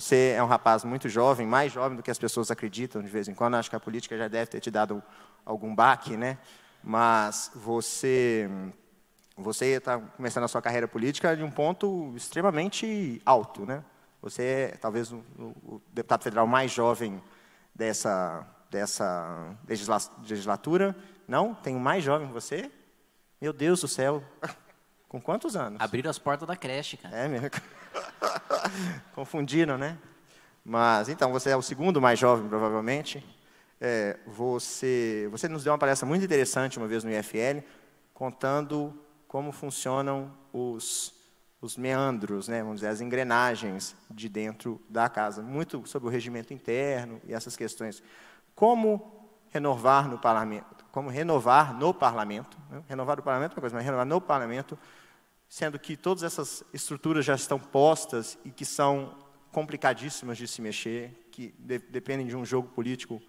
Você é um rapaz muito jovem, mais jovem do que as pessoas acreditam de vez em quando. Acho que a política já deve ter te dado algum baque, né? Mas você você está começando a sua carreira política de um ponto extremamente alto, né? Você é talvez o, o deputado federal mais jovem dessa dessa legislatura, não? Tem um mais jovem que você? Meu Deus do céu! Com quantos anos? Abriram as portas da creche, cara. É mesmo. Confundiram, né? Mas, então, você é o segundo mais jovem, provavelmente. É, você, você nos deu uma palestra muito interessante uma vez no IFL, contando como funcionam os, os meandros, né, vamos dizer, as engrenagens de dentro da casa, muito sobre o regimento interno e essas questões. Como renovar no parlamento? Como renovar no parlamento? Né? Renovar no parlamento é uma coisa, mas renovar no parlamento sendo que todas essas estruturas já estão postas e que são complicadíssimas de se mexer, que de, dependem de um jogo político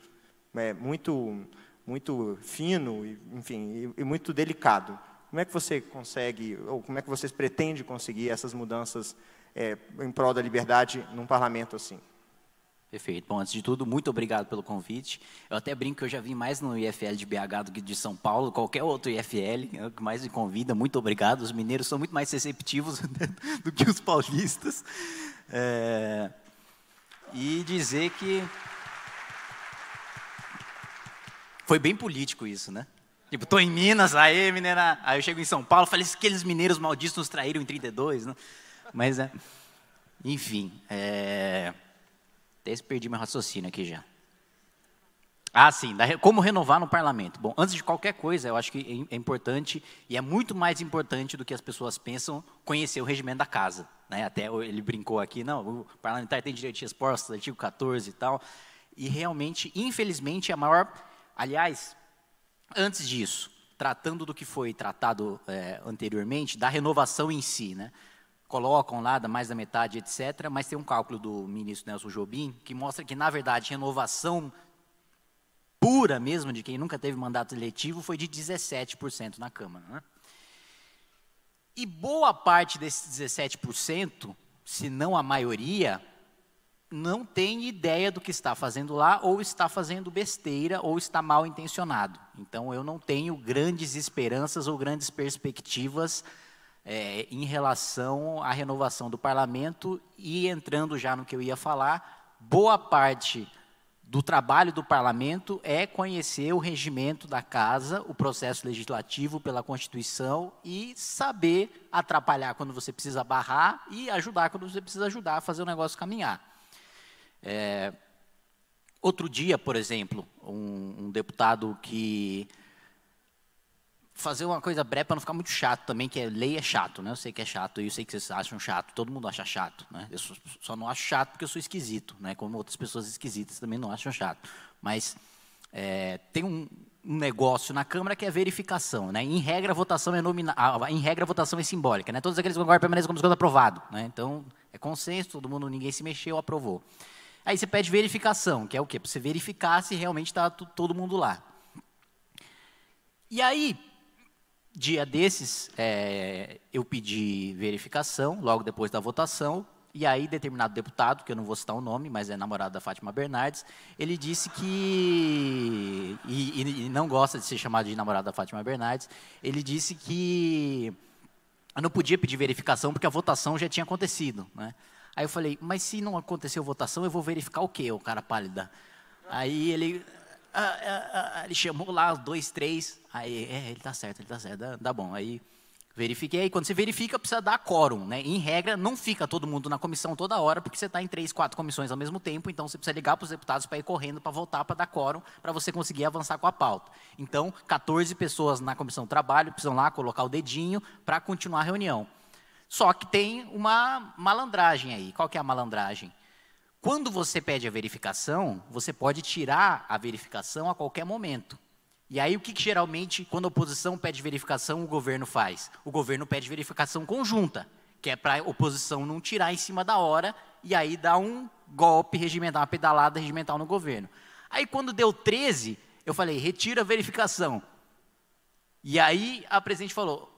é, muito, muito fino, e, enfim, e, e muito delicado. Como é que você consegue, ou como é que vocês pretendem conseguir essas mudanças é, em prol da liberdade num parlamento assim? Perfeito. Bom, antes de tudo, muito obrigado pelo convite. Eu até brinco que eu já vim mais no IFL de BH do que de São Paulo, qualquer outro IFL, é o que mais me convida. Muito obrigado. Os mineiros são muito mais receptivos do que os paulistas. É... E dizer que. Foi bem político isso, né? Tipo, tô em Minas, aí, mineira. Aí eu chego em São Paulo, falei, aqueles mineiros malditos nos traíram em 32, né? Mas, é... enfim. É... Até perdi meu raciocínio aqui já. Ah, sim, como renovar no parlamento. Bom, antes de qualquer coisa, eu acho que é, é importante, e é muito mais importante do que as pessoas pensam, conhecer o regimento da casa. Né? Até ele brincou aqui, não, o parlamentar tem direito de resposta, artigo 14 e tal. E realmente, infelizmente, a maior. Aliás, antes disso, tratando do que foi tratado é, anteriormente, da renovação em si, né? colocam lá da mais da metade, etc. Mas tem um cálculo do ministro Nelson Jobim que mostra que, na verdade, renovação pura mesmo de quem nunca teve mandato eletivo foi de 17% na Câmara. Né? E boa parte desses 17%, se não a maioria, não tem ideia do que está fazendo lá, ou está fazendo besteira, ou está mal intencionado. Então eu não tenho grandes esperanças ou grandes perspectivas é, em relação à renovação do parlamento e entrando já no que eu ia falar, boa parte do trabalho do parlamento é conhecer o regimento da casa, o processo legislativo pela Constituição e saber atrapalhar quando você precisa barrar e ajudar quando você precisa ajudar a fazer o negócio caminhar. É, outro dia, por exemplo, um, um deputado que fazer uma coisa breve para não ficar muito chato também, que é, lei é chato, né? Eu sei que é chato e eu sei que vocês acham chato, todo mundo acha chato, né? Eu só não acho chato porque eu sou esquisito, né? Como outras pessoas esquisitas também não acham chato. Mas é, tem um, um negócio na Câmara que é verificação, né? Em regra, a votação é nominal, em regra, votação é simbólica, né? Todos aqueles que concordam permanecem como fosse aprovado, né? Então, é consenso, todo mundo, ninguém se mexeu, aprovou. Aí você pede verificação, que é o quê? Para você verificar se realmente está todo mundo lá. E aí, Dia desses, é, eu pedi verificação, logo depois da votação, e aí determinado deputado, que eu não vou citar o nome, mas é namorado da Fátima Bernardes, ele disse que, e, e, não gosta de ser chamado de namorado da Fátima Bernardes, ele disse que eu não podia pedir verificação porque a votação já tinha acontecido. Né? Aí eu falei, mas se não aconteceu votação, eu vou verificar o quê, o cara pálida? Aí ele, ah, ah, ah, ah, ele chamou lá dois, três, aí é, ele tá certo, ele tá certo, dá, ah, tá dá bom. Aí verifiquei, quando você verifica, precisa dar quórum, né? Em regra, não fica todo mundo na comissão toda hora, porque você está em três, quatro comissões ao mesmo tempo, então você precisa ligar para os deputados para ir correndo, para voltar, para dar quórum, para você conseguir avançar com a pauta. Então, 14 pessoas na comissão trabalho precisam lá colocar o dedinho para continuar a reunião. Só que tem uma malandragem aí. Qual que é a malandragem? Quando você pede a verificação, você pode tirar a verificação a qualquer momento. E aí, o que, que, geralmente, quando a oposição pede verificação, o governo faz? O governo pede verificação conjunta, que é para a oposição não tirar em cima da hora e aí dar um golpe regimental, uma pedalada regimental no governo. Aí, quando deu 13, eu falei: retira a verificação. E aí, a presidente falou: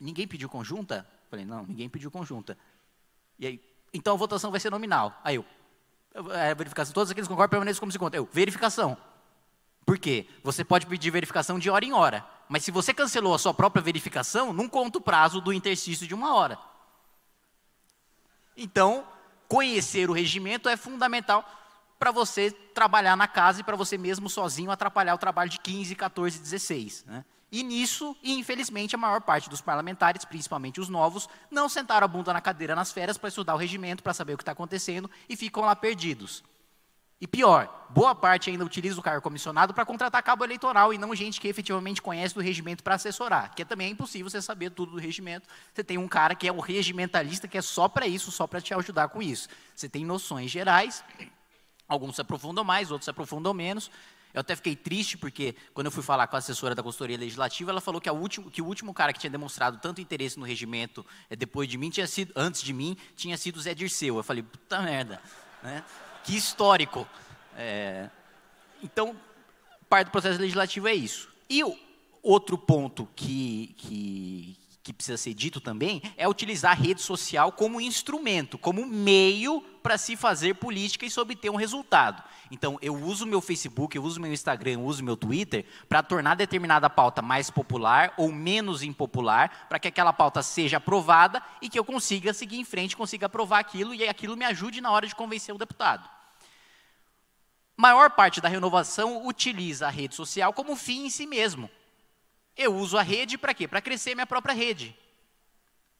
ninguém pediu conjunta? Eu falei: não, ninguém pediu conjunta. E aí, então a votação vai ser nominal. Aí eu, é, é, verificação. Todos aqueles que concordam permaneçam como se conta. Eu, verificação. Por quê? Você pode pedir verificação de hora em hora. Mas se você cancelou a sua própria verificação, não conta o prazo do interstício de uma hora. Então, conhecer o regimento é fundamental para você trabalhar na casa e para você mesmo sozinho atrapalhar o trabalho de 15, 14, 16. Né? E nisso, infelizmente, a maior parte dos parlamentares, principalmente os novos, não sentaram a bunda na cadeira nas férias para estudar o regimento, para saber o que está acontecendo e ficam lá perdidos. E pior, boa parte ainda utiliza o cargo comissionado para contratar cabo eleitoral e não gente que efetivamente conhece do regimento para assessorar, que é também é impossível você saber tudo do regimento. Você tem um cara que é o regimentalista que é só para isso, só para te ajudar com isso. Você tem noções gerais, alguns se aprofundam mais, outros se aprofundam menos, eu até fiquei triste porque quando eu fui falar com a assessora da consultoria legislativa, ela falou que, último, que o último cara que tinha demonstrado tanto interesse no regimento eh, depois de mim tinha sido, antes de mim, tinha sido o Zé Dirceu. Eu falei, puta merda, né? que histórico. É... Então, parte do processo legislativo é isso. E outro ponto que, que, que precisa ser dito também, é utilizar a rede social como instrumento, como meio para se fazer política e se obter um resultado. Então, eu uso meu Facebook, eu uso meu Instagram, eu uso meu Twitter para tornar determinada pauta mais popular ou menos impopular, para que aquela pauta seja aprovada e que eu consiga seguir em frente, consiga aprovar aquilo e aquilo me ajude na hora de convencer o deputado maior parte da renovação utiliza a rede social como fim em si mesmo. Eu uso a rede para quê? Para crescer minha própria rede.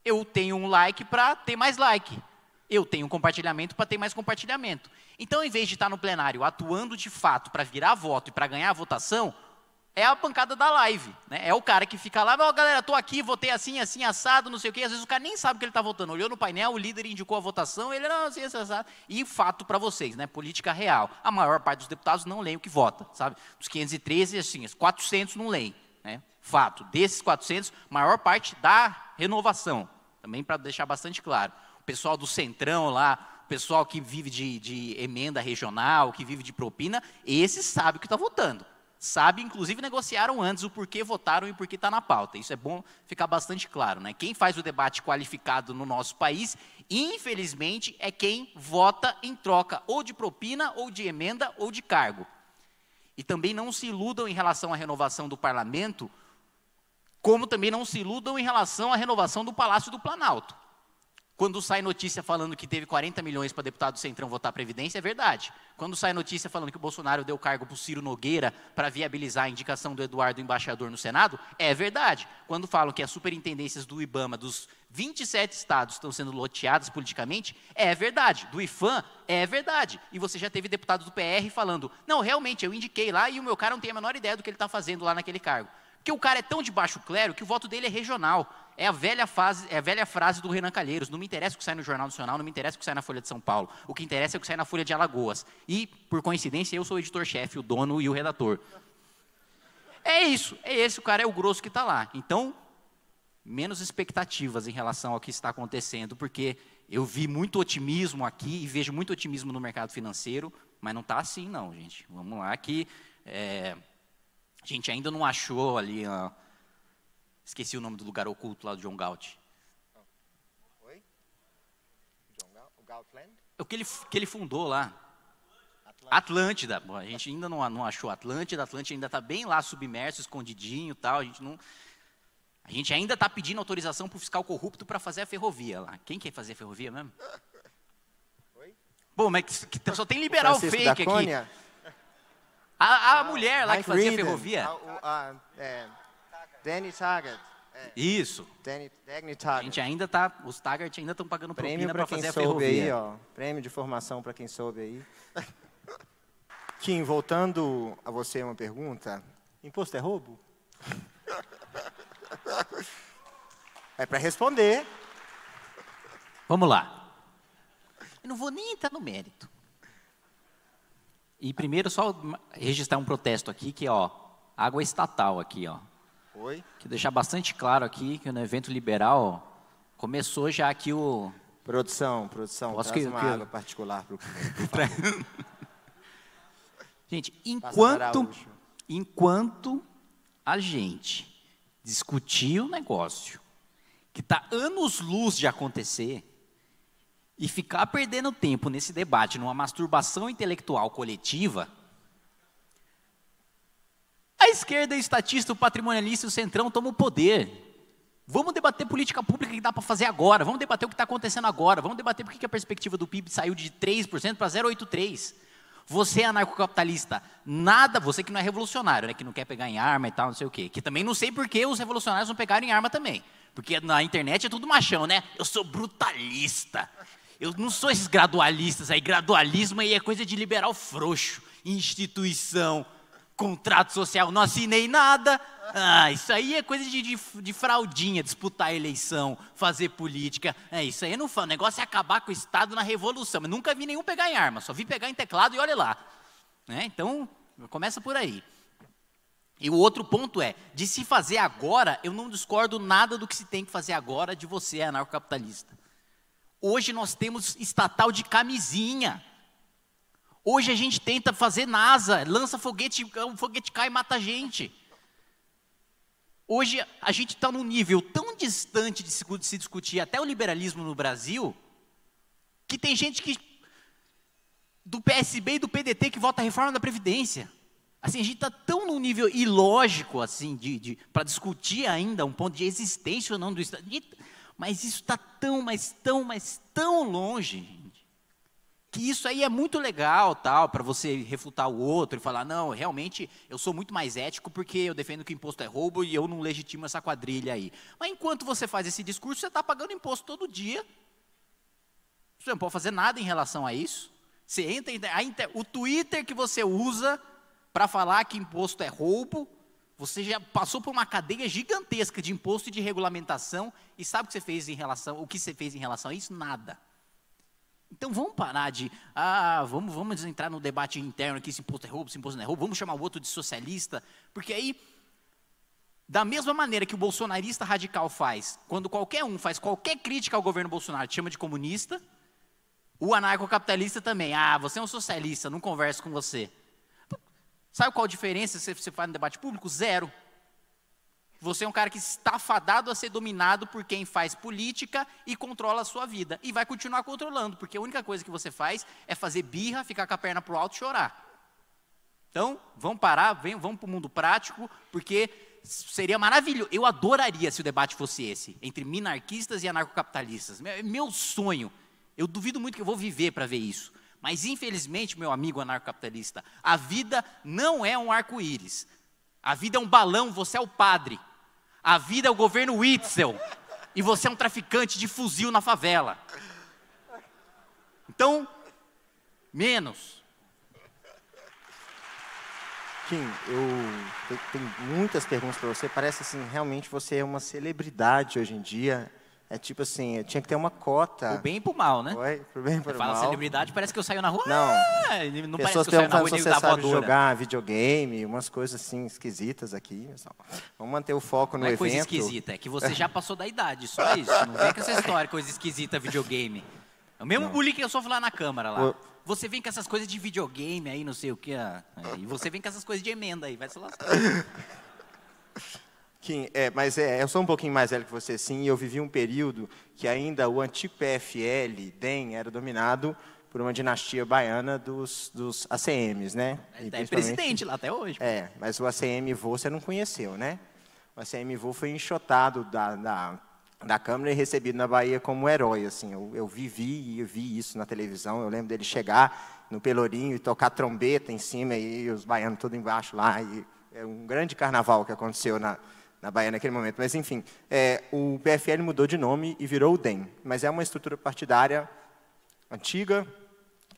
Eu tenho um like para ter mais like. Eu tenho um compartilhamento para ter mais compartilhamento. Então, em vez de estar no plenário atuando de fato para virar voto e para ganhar a votação, é a pancada da live. Né? É o cara que fica lá, oh, galera, estou aqui, votei assim, assim, assado, não sei o quê. Às vezes o cara nem sabe o que ele está votando. Olhou no painel, o líder indicou a votação, ele, não, ah, assim, assim, assado. E fato para vocês, né? política real. A maior parte dos deputados não leem o que vota, sabe? Dos 513, assim, 400 não leem fato. Desses 400, maior parte da renovação. Também para deixar bastante claro. O pessoal do Centrão lá, o pessoal que vive de, de emenda regional, que vive de propina, esses sabem o que está votando. Sabe, inclusive negociaram antes o porquê votaram e porquê está na pauta. Isso é bom ficar bastante claro. Né? Quem faz o debate qualificado no nosso país, infelizmente, é quem vota em troca ou de propina, ou de emenda, ou de cargo. E também não se iludam em relação à renovação do parlamento, como também não se iludam em relação à renovação do Palácio do Planalto. Quando sai notícia falando que teve 40 milhões para deputado do Centrão votar a Previdência, é verdade. Quando sai notícia falando que o Bolsonaro deu cargo para o Ciro Nogueira para viabilizar a indicação do Eduardo embaixador no Senado, é verdade. Quando falam que as superintendências do IBAMA dos 27 estados estão sendo loteadas politicamente, é verdade. Do IFAM, é verdade. E você já teve deputado do PR falando, não, realmente, eu indiquei lá e o meu cara não tem a menor ideia do que ele está fazendo lá naquele cargo. Porque o cara é tão de baixo clero que o voto dele é regional. É a velha, fase, é a velha frase do Renan Calheiros: não me interessa o que sai no Jornal Nacional, não me interessa o que sai na Folha de São Paulo. O que interessa é o que sai na Folha de Alagoas. E, por coincidência, eu sou o editor-chefe, o dono e o redator. É isso, é esse o cara, é o grosso que está lá. Então, menos expectativas em relação ao que está acontecendo, porque eu vi muito otimismo aqui e vejo muito otimismo no mercado financeiro, mas não está assim, não, gente. Vamos lá, que é, a gente ainda não achou ali. Esqueci o nome do lugar oculto lá do John Galt. Oi? John Galt, O é que ele, que ele fundou lá. Atlântida. Atlântida. Bom, a gente ainda não, não achou Atlântida. Atlântida ainda está bem lá, submerso, escondidinho tal. A gente não. A gente ainda está pedindo autorização para o fiscal corrupto para fazer a ferrovia lá. Quem quer fazer a ferrovia mesmo? Oi? Bom, mas só tem liberal fake aqui. A, a ah, mulher lá que fazia ferrovia. Ah, ah, é, Danny Target. É. Isso. Danny, Danny A gente ainda tá, os Taggart ainda estão pagando prêmio para fazer a ferrovia. Aí, ó, prêmio de formação para quem soube aí. Kim, voltando a você uma pergunta. Imposto é roubo? é para responder. Vamos lá. Eu não vou nem entrar no mérito. E primeiro só registrar um protesto aqui que ó, água estatal aqui, ó. Oi. Que deixar bastante claro aqui que no evento liberal começou já aqui o produção, produção, Posso traz que, uma que... água particular para o Gente, enquanto enquanto a gente discutir o negócio que está anos luz de acontecer, e ficar perdendo tempo nesse debate, numa masturbação intelectual coletiva, a esquerda é estatista, o patrimonialista e o centrão tomam o poder. Vamos debater política pública que dá para fazer agora. Vamos debater o que está acontecendo agora. Vamos debater por que a perspectiva do PIB saiu de 3% para 0,83%. Você é anarcocapitalista, nada, você que não é revolucionário, né, que não quer pegar em arma e tal, não sei o quê. Que também não sei por que os revolucionários não pegaram em arma também. Porque na internet é tudo machão, né? Eu sou brutalista, eu não sou esses gradualistas aí. Gradualismo aí é coisa de liberal frouxo. Instituição, contrato social. Não assinei nada. Ah, isso aí é coisa de, de, de fraudinha, disputar a eleição, fazer política. É, isso aí não falo O negócio é acabar com o Estado na revolução. Mas nunca vi nenhum pegar em arma, só vi pegar em teclado e olha lá. Né? Então, começa por aí. E o outro ponto é, de se fazer agora, eu não discordo nada do que se tem que fazer agora de você, anarcocapitalista. Hoje nós temos estatal de camisinha. Hoje a gente tenta fazer NASA, lança foguete, um foguete cai e mata a gente. Hoje a gente está num nível tão distante de se discutir até o liberalismo no Brasil, que tem gente que do PSB e do PDT que vota a reforma da Previdência. Assim, a gente está tão num nível ilógico assim de, de para discutir ainda um ponto de existência ou não do Estado. Mas isso está tão, mas tão, mas tão longe, gente, que isso aí é muito legal, tal, para você refutar o outro e falar: não, realmente eu sou muito mais ético porque eu defendo que o imposto é roubo e eu não legitimo essa quadrilha aí. Mas enquanto você faz esse discurso, você está pagando imposto todo dia. Você não pode fazer nada em relação a isso. Você entra, a, o Twitter que você usa para falar que imposto é roubo você já passou por uma cadeia gigantesca de imposto e de regulamentação e sabe o que você fez em relação, o que você fez em relação a isso? Nada. Então vamos parar de, ah, vamos, vamos entrar no debate interno aqui, se imposto é roubo, se imposto não é roubo, vamos chamar o outro de socialista, porque aí, da mesma maneira que o bolsonarista radical faz, quando qualquer um faz qualquer crítica ao governo Bolsonaro, chama de comunista, o anarcocapitalista também, ah, você é um socialista, não converso com você. Sabe qual a diferença se você faz no debate público? Zero. Você é um cara que está fadado a ser dominado por quem faz política e controla a sua vida. E vai continuar controlando, porque a única coisa que você faz é fazer birra, ficar com a perna para o alto e chorar. Então, vamos parar, vem, vamos para o mundo prático, porque seria maravilhoso. Eu adoraria se o debate fosse esse, entre minarquistas e anarcocapitalistas. Meu sonho. Eu duvido muito que eu vou viver para ver isso. Mas infelizmente, meu amigo anarcocapitalista, a vida não é um arco-íris. A vida é um balão, você é o padre. A vida é o governo Witzel. E você é um traficante de fuzil na favela. Então, menos. Kim, eu tenho muitas perguntas para você. Parece assim, realmente você é uma celebridade hoje em dia. É tipo assim, tinha que ter uma cota. Pro bem e pro mal, né? Foi, pro bem e pro fala mal. Fala celebridade, parece que eu saio na rua. Não, ah, não pessoas parece que eu saio na rua e você sabe jogar videogame, umas coisas assim esquisitas aqui. Vamos manter o foco no não é evento. coisa esquisita, é que você já passou da idade, só isso. Não vem com essa história, coisa esquisita, videogame. É o mesmo não. bullying que eu sofro lá na Câmara, lá. Você vem com essas coisas de videogame aí, não sei o quê. Ah, e você vem com essas coisas de emenda aí, vai se lascar. é, mas é, eu sou um pouquinho mais velho que você, sim, e eu vivi um período que ainda o antigo PFL, DEM, era dominado por uma dinastia baiana dos, dos ACMs, né? É, e é presidente lá até hoje. É, mas o ACM Vô você não conheceu, né? O ACM Vô foi enxotado da, da, da Câmara e recebido na Bahia como herói, assim. Eu, eu vivi e vi isso na televisão, eu lembro dele chegar no Pelourinho e tocar trombeta em cima e os baianos todos embaixo lá. E é um grande carnaval que aconteceu na, na Bahia naquele momento. Mas, enfim, é, o PFL mudou de nome e virou o DEM. Mas é uma estrutura partidária antiga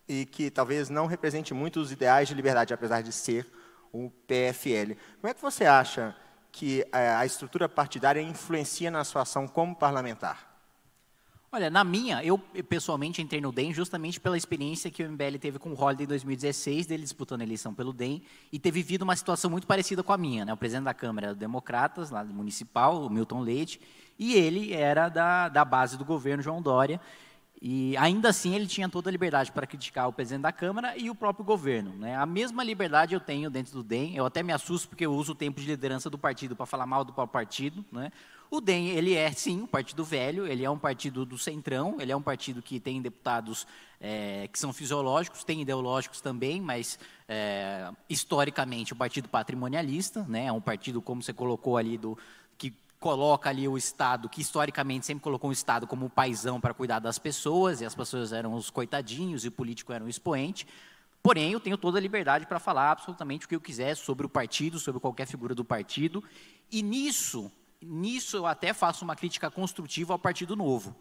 e que talvez não represente muito os ideais de liberdade, apesar de ser o PFL. Como é que você acha que é, a estrutura partidária influencia na sua ação como parlamentar? Olha, na minha, eu pessoalmente entrei no DEM justamente pela experiência que o MBL teve com o Holliday em 2016, dele disputando a eleição pelo DEM, e ter vivido uma situação muito parecida com a minha. Né? O presidente da Câmara Democratas, lá do municipal, o Milton Leite, e ele era da, da base do governo João Dória, e ainda assim ele tinha toda a liberdade para criticar o presidente da Câmara e o próprio governo. Né? A mesma liberdade eu tenho dentro do DEM, eu até me assusto porque eu uso o tempo de liderança do partido para falar mal do próprio partido, né? O DEM, ele é, sim, um partido velho, ele é um partido do centrão, ele é um partido que tem deputados é, que são fisiológicos, tem ideológicos também, mas, é, historicamente, o partido patrimonialista, né, é um partido, como você colocou ali, do, que coloca ali o Estado, que historicamente sempre colocou o Estado como o paizão para cuidar das pessoas, e as pessoas eram os coitadinhos, e o político era um expoente, Porém, eu tenho toda a liberdade para falar absolutamente o que eu quiser sobre o partido, sobre qualquer figura do partido. E nisso, nisso eu até faço uma crítica construtiva ao Partido Novo,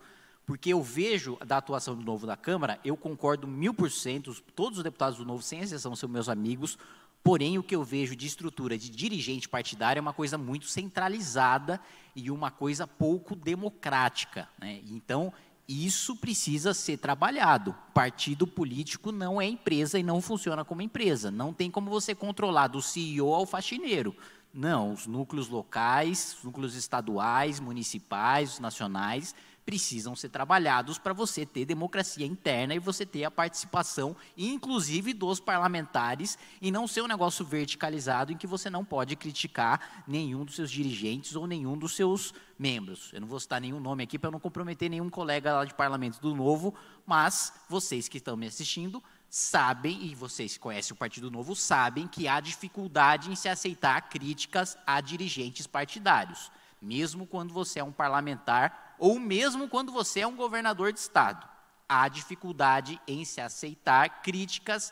porque eu vejo da atuação do Novo da Câmara, eu concordo mil por cento, todos os deputados do Novo, sem exceção, são meus amigos, porém o que eu vejo de estrutura de dirigente partidário é uma coisa muito centralizada e uma coisa pouco democrática. Né? Então, isso precisa ser trabalhado. Partido político não é empresa e não funciona como empresa. Não tem como você controlar do CEO ao faxineiro. Não, os núcleos locais, os núcleos estaduais, municipais, os nacionais, precisam ser trabalhados para você ter democracia interna e você ter a participação, inclusive dos parlamentares, e não ser um negócio verticalizado em que você não pode criticar nenhum dos seus dirigentes ou nenhum dos seus membros. Eu não vou citar nenhum nome aqui para não comprometer nenhum colega lá de parlamento do Novo, mas vocês que estão me assistindo sabem, e vocês que conhecem o Partido Novo, sabem que há dificuldade em se aceitar críticas a dirigentes partidários, mesmo quando você é um parlamentar ou mesmo quando você é um governador de Estado. Há dificuldade em se aceitar críticas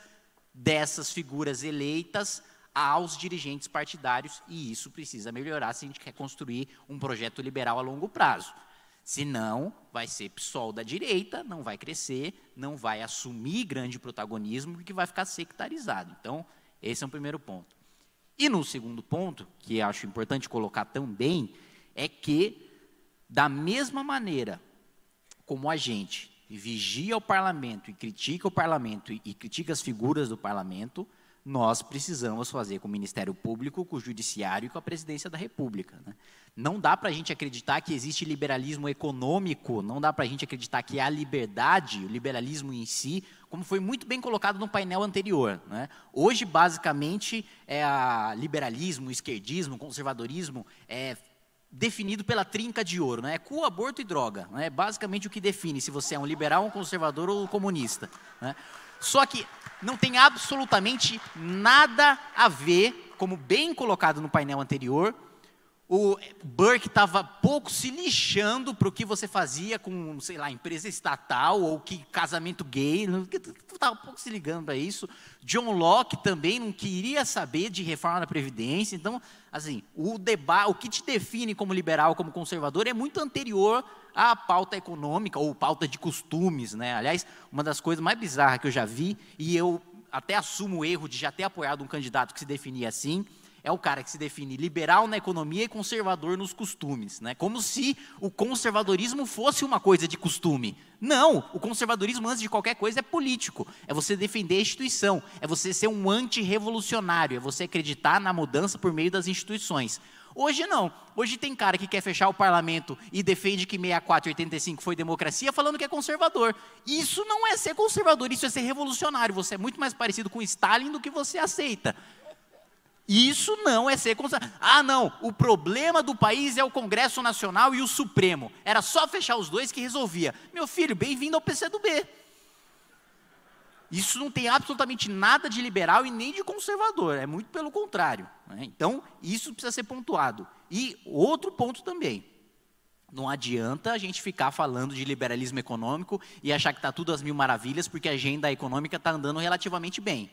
dessas figuras eleitas aos dirigentes partidários, e isso precisa melhorar se a gente quer construir um projeto liberal a longo prazo. Senão, vai ser PSOL da direita, não vai crescer, não vai assumir grande protagonismo, porque vai ficar sectarizado. Então, esse é um primeiro ponto. E no segundo ponto, que acho importante colocar também, é que, da mesma maneira como a gente vigia o parlamento e critica o parlamento e critica as figuras do parlamento, nós precisamos fazer com o Ministério Público, com o Judiciário e com a Presidência da República. Né? Não dá para a gente acreditar que existe liberalismo econômico, não dá para a gente acreditar que há liberdade, o liberalismo em si, como foi muito bem colocado no painel anterior. Né? Hoje, basicamente, é a liberalismo, esquerdismo, conservadorismo, é definido pela trinca de ouro, né? É cu, aborto e droga, né? É basicamente o que define se você é um liberal, um conservador ou um comunista, né? Só que não tem absolutamente nada a ver, como bem colocado no painel anterior, o Burke estava pouco se lixando para o que você fazia com, sei lá, empresa estatal ou que casamento gay, estava pouco se ligando para isso. John Locke também não queria saber de reforma da Previdência. Então, assim, o, o que te define como liberal, como conservador, é muito anterior a pauta econômica ou pauta de costumes, né? Aliás, uma das coisas mais bizarras que eu já vi, e eu até assumo o erro de já ter apoiado um candidato que se definia assim, é o cara que se define liberal na economia e conservador nos costumes, né? Como se o conservadorismo fosse uma coisa de costume. Não, o conservadorismo antes de qualquer coisa é político. É você defender a instituição, é você ser um antirrevolucionário, é você acreditar na mudança por meio das instituições. Hoje não. Hoje tem cara que quer fechar o parlamento e defende que 64 e 85 foi democracia, falando que é conservador. Isso não é ser conservador, isso é ser revolucionário. Você é muito mais parecido com Stalin do que você aceita. Isso não é ser conservador. Ah, não, o problema do país é o Congresso Nacional e o Supremo. Era só fechar os dois que resolvia. Meu filho, bem-vindo ao PCdoB. Isso não tem absolutamente nada de liberal e nem de conservador, é muito pelo contrário. Né? Então, isso precisa ser pontuado. E outro ponto também. Não adianta a gente ficar falando de liberalismo econômico e achar que está tudo às mil maravilhas, porque a agenda econômica está andando relativamente bem.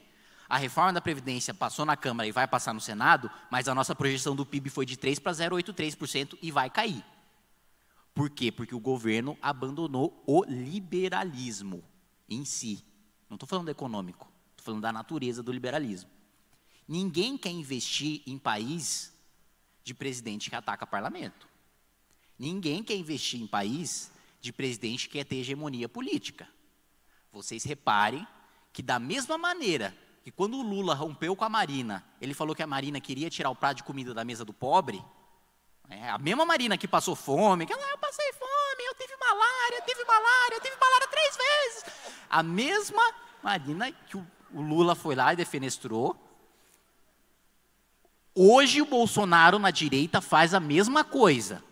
A reforma da Previdência passou na Câmara e vai passar no Senado, mas a nossa projeção do PIB foi de 3 para 0,83% e vai cair. Por quê? Porque o governo abandonou o liberalismo em si. Não estou falando econômico, estou falando da natureza do liberalismo. Ninguém quer investir em país de presidente que ataca parlamento. Ninguém quer investir em país de presidente que quer é ter hegemonia política. Vocês reparem que, da mesma maneira que quando o Lula rompeu com a Marina, ele falou que a Marina queria tirar o prato de comida da mesa do pobre, é, a mesma Marina que passou fome, que ela, ah, eu passei fome eu tive malária, tive malária, tive malária três vezes. A mesma Marina que o, o Lula foi lá e defenestrou. Hoje o Bolsonaro na direita faz a mesma coisa.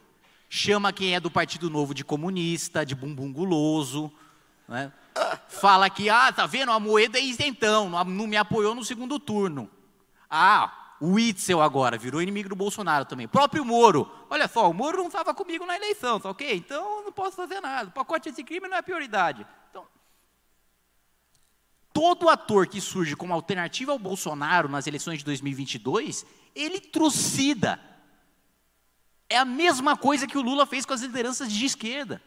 Chama quem é do Partido Novo de comunista, de bumbum guloso. Né? Fala que, ah, tá vendo, a moeda é isentão, não me apoiou no segundo turno. Ah, o Itzel agora virou inimigo do Bolsonaro também. O próprio Moro. Olha só, o Moro não estava comigo na eleição, tá ok? Então não posso fazer nada. O pacote anticrime não é prioridade. Então, todo ator que surge como alternativa ao Bolsonaro nas eleições de 2022, ele trucida. É a mesma coisa que o Lula fez com as lideranças de esquerda.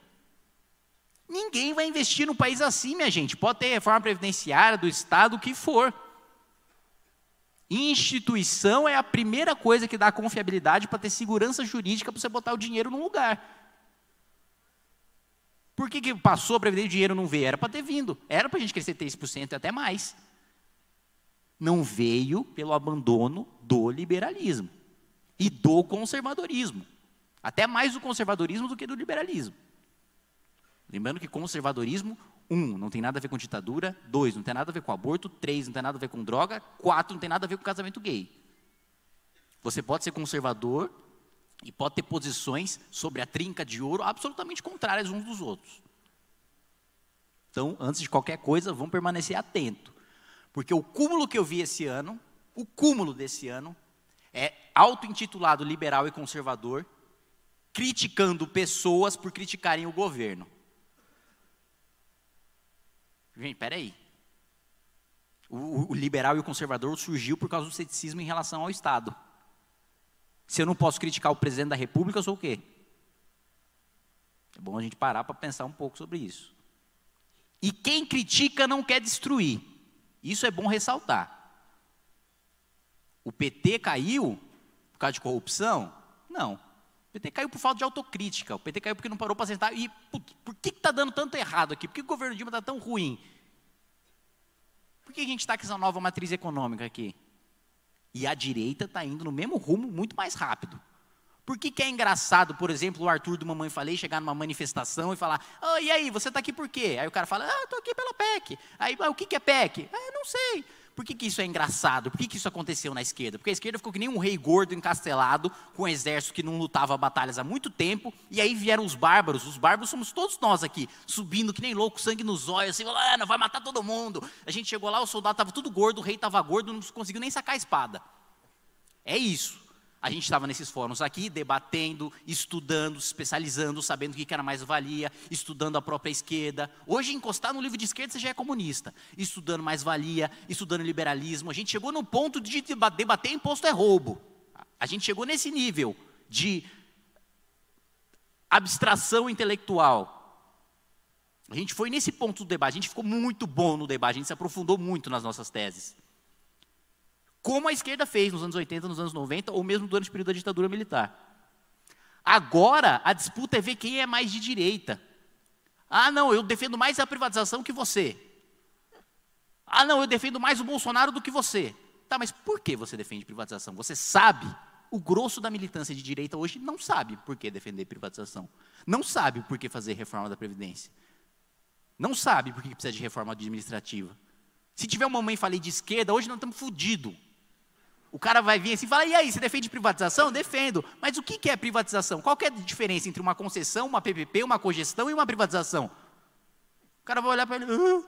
Ninguém vai investir no país assim, minha gente. Pode ter reforma previdenciária, do Estado, o que for. Instituição é a primeira coisa que dá confiabilidade para ter segurança jurídica para você botar o dinheiro num lugar. Por que, que passou a vender o dinheiro não veio? Era para ter vindo. Era para a gente crescer 3% e até mais. Não veio pelo abandono do liberalismo e do conservadorismo. Até mais do conservadorismo do que do liberalismo. Lembrando que conservadorismo um, não tem nada a ver com ditadura. Dois, não tem nada a ver com aborto. Três, não tem nada a ver com droga. Quatro, não tem nada a ver com casamento gay. Você pode ser conservador e pode ter posições sobre a trinca de ouro absolutamente contrárias uns dos outros. Então, antes de qualquer coisa, vamos permanecer atento. Porque o cúmulo que eu vi esse ano, o cúmulo desse ano, é auto-intitulado liberal e conservador, criticando pessoas por criticarem o governo. Gente, peraí. O, o liberal e o conservador surgiu por causa do ceticismo em relação ao Estado. Se eu não posso criticar o presidente da República, eu sou o quê? É bom a gente parar para pensar um pouco sobre isso. E quem critica não quer destruir. Isso é bom ressaltar. O PT caiu por causa de corrupção? Não. O PT caiu por falta de autocrítica, o PT caiu porque não parou para sentar. E por que está dando tanto errado aqui? Por que o governo Dilma está tão ruim? Por que a gente está com essa nova matriz econômica aqui? E a direita está indo no mesmo rumo muito mais rápido. Por que, que, é engraçado, por exemplo, o Arthur do Mamãe Falei chegar numa manifestação e falar: oh, e aí, você está aqui por quê? Aí o cara fala: ah, estou aqui pela PEC. Aí, ah, o que, que é PEC? Ah, não sei. Por que, que isso é engraçado? Por que, que isso aconteceu na esquerda? Porque a esquerda ficou que nem um rei gordo encastelado, com um exército que não lutava batalhas há muito tempo, e aí vieram os bárbaros. Os bárbaros somos todos nós aqui, subindo que nem louco, sangue nos olhos, assim, ah, não vai matar todo mundo. A gente chegou lá, o soldado estava tudo gordo, o rei estava gordo, não conseguiu nem sacar a espada. É isso a gente estava nesses fóruns aqui, debatendo, estudando, especializando, sabendo o que era mais valia, estudando a própria esquerda. Hoje, encostar no livro de esquerda, você já é comunista. Estudando mais valia, estudando liberalismo. A gente chegou no ponto de debater imposto é roubo. A gente chegou nesse nível de abstração intelectual. A gente foi nesse ponto do debate, a gente ficou muito bom no debate, a gente se aprofundou muito nas nossas teses como a esquerda fez nos anos 80, nos anos 90, ou mesmo durante o período da ditadura militar. Agora, a disputa é ver quem é mais de direita. Ah, não, eu defendo mais a privatização que você. Ah, não, eu defendo mais o Bolsonaro do que você. Tá, mas por que você defende privatização? Você sabe? O grosso da militância de direita hoje não sabe por que defender privatização. Não sabe por que fazer reforma da Previdência. Não sabe por que precisa de reforma administrativa. Se tiver uma mãe, falei, de esquerda, hoje nós estamos fodidos. O cara vai vir assim e fala: e aí, você defende privatização? Defendo. Mas o que é privatização? Qual é a diferença entre uma concessão, uma PPP, uma cogestão e uma privatização? O cara vai olhar para ele. Uh.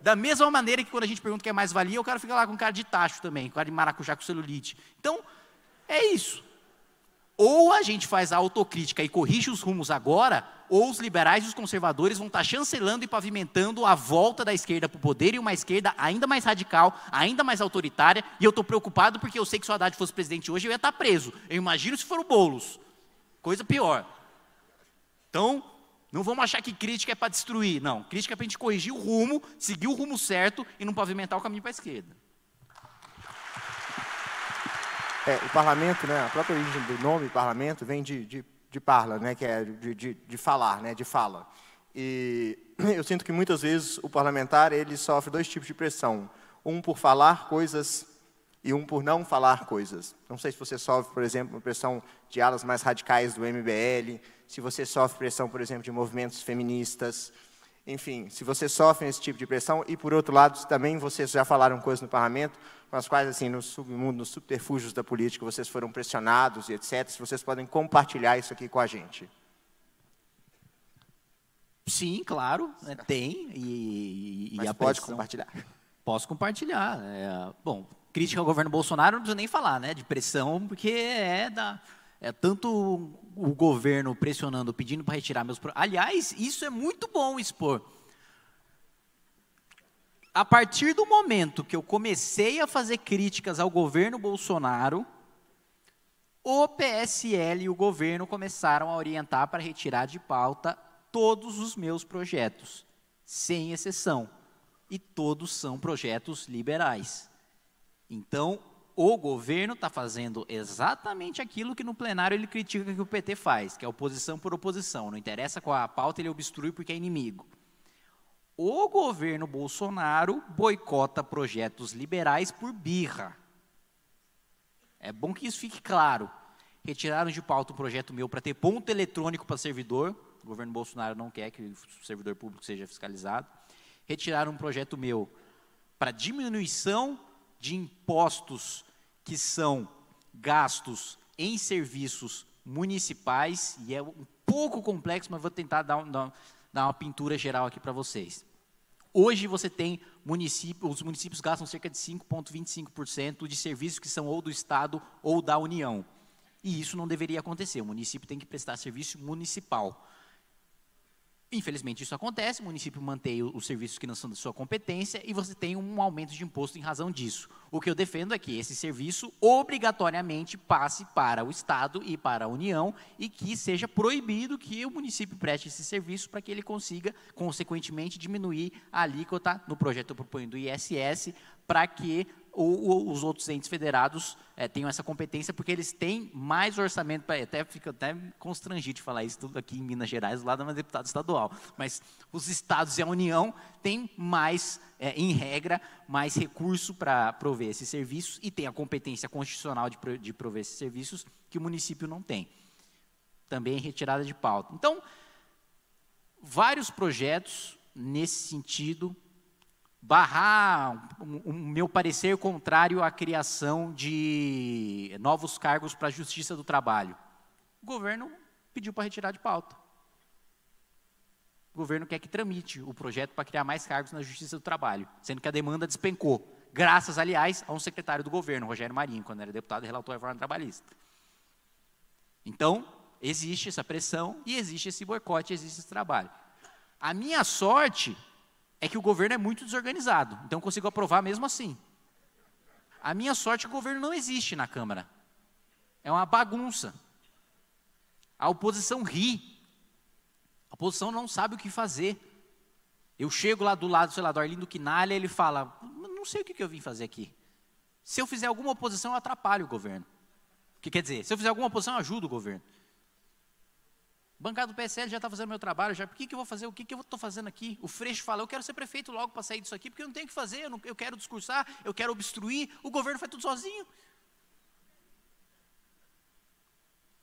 Da mesma maneira que quando a gente pergunta o que é mais valia, o cara fica lá com cara de tacho também, com cara de maracujá com celulite. Então, é isso. Ou a gente faz a autocrítica e corrige os rumos agora, ou os liberais e os conservadores vão estar tá chancelando e pavimentando a volta da esquerda para o poder e uma esquerda ainda mais radical, ainda mais autoritária. E eu estou preocupado porque eu sei que se o Haddad fosse presidente hoje, eu ia estar tá preso. Eu imagino se for o Boulos. Coisa pior. Então, não vamos achar que crítica é para destruir, não. Crítica é para a gente corrigir o rumo, seguir o rumo certo e não pavimentar o caminho para a esquerda. É, o parlamento, né, a própria origem do nome parlamento vem de, de, de parla, né, que é de, de, de falar, né, de fala. E eu sinto que muitas vezes o parlamentar ele sofre dois tipos de pressão: um por falar coisas e um por não falar coisas. Não sei se você sofre, por exemplo, pressão de alas mais radicais do MBL, se você sofre pressão, por exemplo, de movimentos feministas, enfim, se você sofre esse tipo de pressão, e por outro lado, também vocês já falaram coisas no parlamento, com as quais, assim, no submundo, nos subterfúgios da política, vocês foram pressionados e etc., se vocês podem compartilhar isso aqui com a gente. Sim, claro, né, tem, e, e, Mas pode pressão, compartilhar. Posso compartilhar. É, bom, crítica ao governo Bolsonaro não preciso nem falar, né, de pressão, porque é da é, tanto o governo pressionando, pedindo para retirar meus. Aliás, isso é muito bom expor. A partir do momento que eu comecei a fazer críticas ao governo Bolsonaro, o PSL e o governo começaram a orientar para retirar de pauta todos os meus projetos, sem exceção. E todos são projetos liberais. Então, o governo está fazendo exatamente aquilo que no plenário ele critica que o PT faz, que é oposição por oposição. Não interessa qual a pauta, ele obstrui porque é inimigo. O governo Bolsonaro boicota projetos liberais por birra. É bom que isso fique claro. Retiraram de pauta um projeto meu para ter ponto eletrônico para servidor. O governo Bolsonaro não quer que o servidor público seja fiscalizado. Retiraram um projeto meu para diminuição de impostos que são gastos em serviços municipais, e é um pouco complexo, mas vou tentar dar, dar uma pintura geral aqui para vocês. Hoje você tem os municípios gastam cerca de 5,25% de serviços que são ou do Estado ou da União. E isso não deveria acontecer. O município tem que prestar serviço municipal. Infelizmente, isso acontece, o município mantém os serviços que não são da sua competência e você tem um aumento de imposto em razão disso. O que eu defendo é que esse serviço obrigatoriamente passe para o Estado e para a União e que seja proibido que o município preste esse serviço para que ele consiga, consequentemente, diminuir a alíquota no projeto proponho do ISS para que ou, os outros entes federados é, tenham essa competência, porque eles têm mais orçamento, pra, até fica até constrangido de falar isso tudo aqui em Minas Gerais, lá da uma deputada estadual, mas os estados e a União têm mais, é, em regra, mais recurso para prover esses serviços e tem a competência constitucional de, de prover esses serviços que o município não tem. Também é retirada de pauta. Então, vários projetos nesse sentido barrar o um, um, meu parecer contrário à criação de novos cargos para a Justiça do Trabalho. O governo pediu para retirar de pauta. O governo quer que tramite o projeto para criar mais cargos na Justiça do Trabalho, sendo que a demanda despencou. Graças, aliás, a um secretário do governo, Rogério Marinho, quando era deputado e relator da reforma trabalhista. Então, existe essa pressão e existe esse boicote, existe esse trabalho. A minha sorte é que o governo é muito desorganizado, então eu consigo aprovar mesmo assim. A minha sorte é que o governo não existe na Câmara. É uma bagunça. A oposição ri. A oposição não sabe o que fazer. Eu chego lá do lado, sei lá, do Arlindo Quinalha, ele fala: não sei o que eu vim fazer aqui. Se eu fizer alguma oposição, eu atrapalho o governo. O que quer dizer? Se eu fizer alguma oposição, eu ajudo o governo. Bancada do PSL já está fazendo meu trabalho, já, por que, que eu vou fazer, o que, que eu estou fazendo aqui? O Freixo fala, eu quero ser prefeito logo para sair disso aqui, porque eu não tenho o que fazer, eu, não, eu quero discursar, eu quero obstruir, o governo faz tudo sozinho.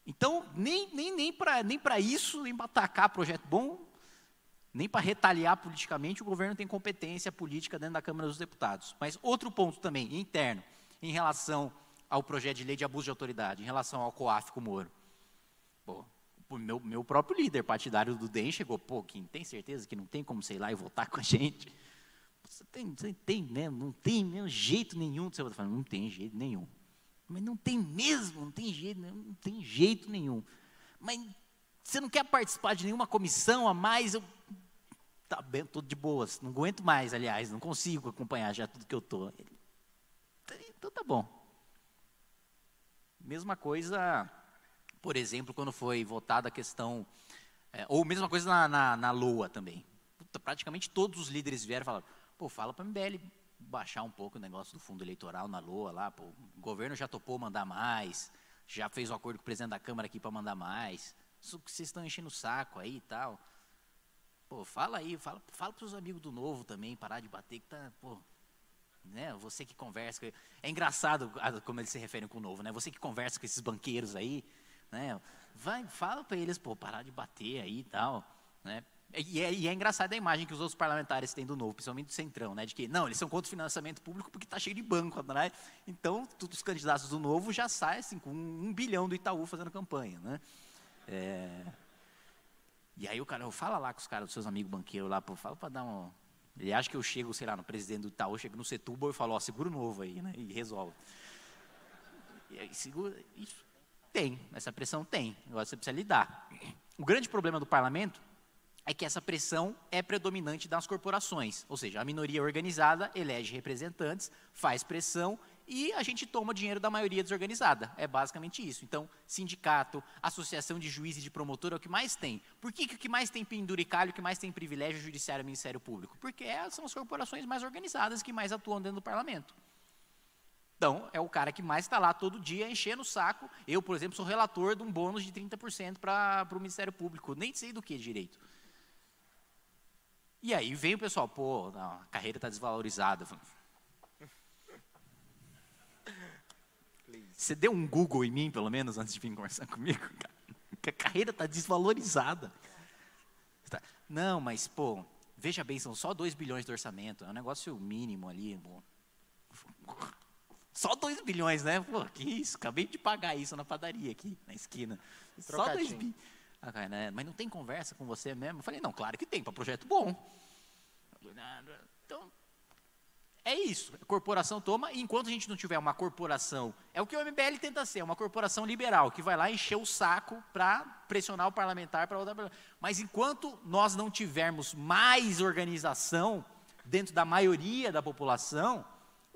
Então, nem, nem, nem para nem isso, nem para atacar projeto bom, nem para retaliar politicamente, o governo tem competência política dentro da Câmara dos Deputados. Mas outro ponto também, interno, em relação ao projeto de lei de abuso de autoridade, em relação ao COAF com o Moro. Boa o meu, meu próprio líder partidário do DEM chegou, pô, quem tem certeza que não tem como, sei lá, e votar com a gente? Você tem, você tem mesmo, né? não tem mesmo né? jeito nenhum de você votar. Não tem jeito nenhum. Mas não tem mesmo, não tem jeito, né? não tem jeito nenhum. Mas você não quer participar de nenhuma comissão a mais? Eu tá bem, tudo de boas. Não aguento mais, aliás, não consigo acompanhar já tudo que eu tô. então tá bom. Mesma coisa por exemplo, quando foi votada a questão, é, ou mesma coisa na, na, na LOA também. Puta, praticamente todos os líderes vieram e falaram, pô, fala para o MBL baixar um pouco o negócio do fundo eleitoral na LOA lá, pô, o governo já topou mandar mais, já fez um acordo com o presidente da Câmara aqui para mandar mais, isso que vocês estão enchendo o saco aí e tal. Pô, fala aí, fala, fala para os amigos do Novo também, parar de bater, que tá, pô, né, você que conversa, é engraçado como eles se referem com o Novo, né, você que conversa com esses banqueiros aí, né? Vai, fala para eles, pô, parar de bater aí e tal. Né? E é, e é engraçada a imagem que os outros parlamentares têm do novo, principalmente do Centrão, né? De que, não, eles são contra o financiamento público porque está cheio de banco Né? Então, todos os candidatos do novo já saem assim, com um bilhão do Itaú fazendo campanha, né? É... E aí o cara, eu fala lá com os caras, os seus amigos banqueiros lá, pô, fala para dar um. Ele acha que eu chego, sei lá, no presidente do Itaú, chego no Setúbal e falo, ó, seguro novo aí, né? E resolve. E aí, segura isso. Tem, essa pressão tem, agora você precisa lidar. O grande problema do parlamento é que essa pressão é predominante das corporações, ou seja, a minoria organizada elege representantes, faz pressão e a gente toma dinheiro da maioria desorganizada. É basicamente isso. Então, sindicato, associação de juízes e de promotor é o que mais tem. Por que, que o que mais tem penduricalho, o que mais tem privilégio é judiciário e Ministério Público? Porque são as corporações mais organizadas que mais atuam dentro do parlamento. Então, é o cara que mais está lá todo dia enchendo o saco. Eu, por exemplo, sou relator de um bônus de 30% para o Ministério Público. Nem sei do que direito. E aí vem o pessoal, pô, não, a carreira está desvalorizada. Você deu um Google em mim, pelo menos, antes de vir conversar comigo? Que a carreira está desvalorizada. Tá. Não, mas, pô, veja bem, são só 2 bilhões de orçamento. É um negócio mínimo ali. Bom. Só 2 bilhões, né? Pô, que isso, acabei de pagar isso na padaria aqui, na esquina. Só 2 bilhões. Ah, cara, né? Mas não tem conversa com você mesmo? Eu falei, não, claro que tem, para projeto bom. Então, é isso. A corporação toma, e enquanto a gente não tiver uma corporação, é o que o MBL tenta ser, uma corporação liberal, que vai lá encher o saco para pressionar o parlamentar para outra. Mas enquanto nós não tivermos mais organização dentro da maioria da população,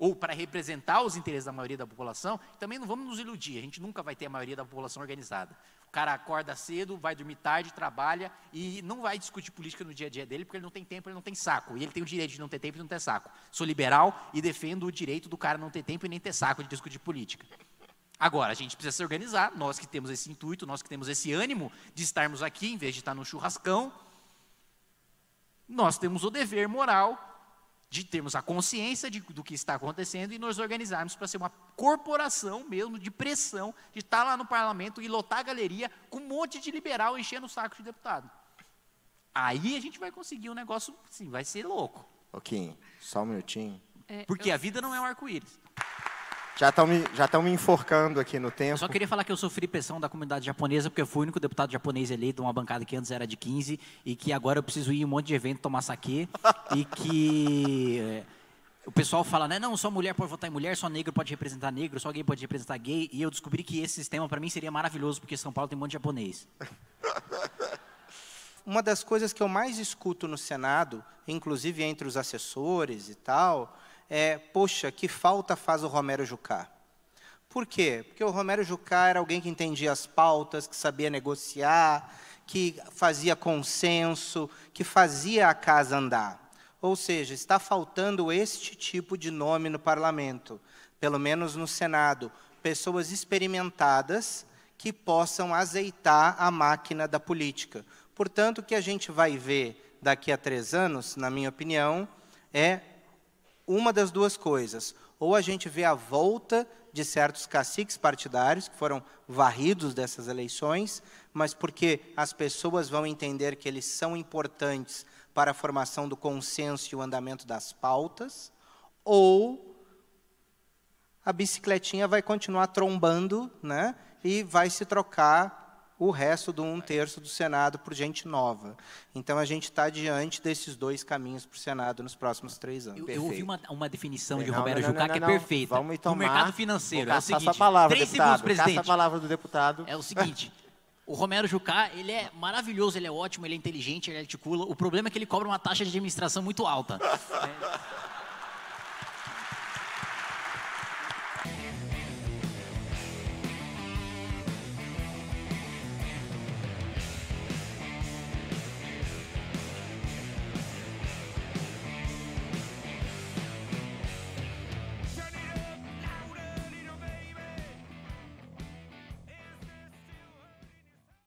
ou para representar os interesses da maioria da população, também não vamos nos iludir, a gente nunca vai ter a maioria da população organizada. O cara acorda cedo, vai dormir tarde, trabalha e não vai discutir política no dia a dia dele, porque ele não tem tempo, ele não tem saco. E ele tem o direito de não ter tempo e não ter saco. Sou liberal e defendo o direito do cara não ter tempo e nem ter saco de discutir política. Agora, a gente precisa se organizar, nós que temos esse intuito, nós que temos esse ânimo de estarmos aqui, em vez de estar no churrascão, nós temos o dever moral de termos a consciência de, do que está acontecendo e nos organizarmos para ser uma corporação mesmo de pressão, de estar lá no parlamento e lotar a galeria com um monte de liberal enchendo o saco de deputado. Aí a gente vai conseguir um negócio, sim, vai ser louco. Ok, só um minutinho. É, Porque eu... a vida não é um arco-íris. Já estão me, já me enforcando aqui no tempo. Eu só queria falar que eu sofri pressão da comunidade japonesa, porque eu fui o único deputado japonês eleito, uma bancada que antes era de 15, e que agora eu preciso ir em um monte de evento tomar saque, e que eh, o pessoal fala, né, não, só mulher pode votar em mulher, só negro pode representar negro, só gay pode representar gay, e eu descobri que esse sistema para mim seria maravilhoso, porque São Paulo tem um monte de japonês. Uma das coisas que eu mais escuto no Senado, inclusive entre os assessores e tal, é, poxa, que falta faz o Romero Jucá. Por quê? Porque o Romero Jucá era alguém que entendia as pautas, que sabia negociar, que fazia consenso, que fazia a casa andar. Ou seja, está faltando este tipo de nome no parlamento, pelo menos no Senado, pessoas experimentadas que possam azeitar a máquina da política. Portanto, o que a gente vai ver daqui a três anos, na minha opinião, é uma das duas coisas. Ou a gente vê a volta de certos caciques partidários que foram varridos dessas eleições, mas porque as pessoas vão entender que eles são importantes para a formação do consenso e o andamento das pautas, ou a bicicletinha vai continuar trombando, né? E vai se trocar o resto do um terço do Senado por gente nova. Então, a gente está diante desses dois caminhos para o Senado nos próximos três anos. Eu, eu ouvi uma, uma definição não, de Roberto Jucá que é perfeita. Vamos tomar, o mercado financeiro é o seguinte... Palavra, três deputado, segundos, presidente. a palavra do deputado. É o seguinte... O Romero Jucá, ele é maravilhoso, ele é ótimo, ele é inteligente, ele articula. O problema é que ele cobra uma taxa de administração muito alta.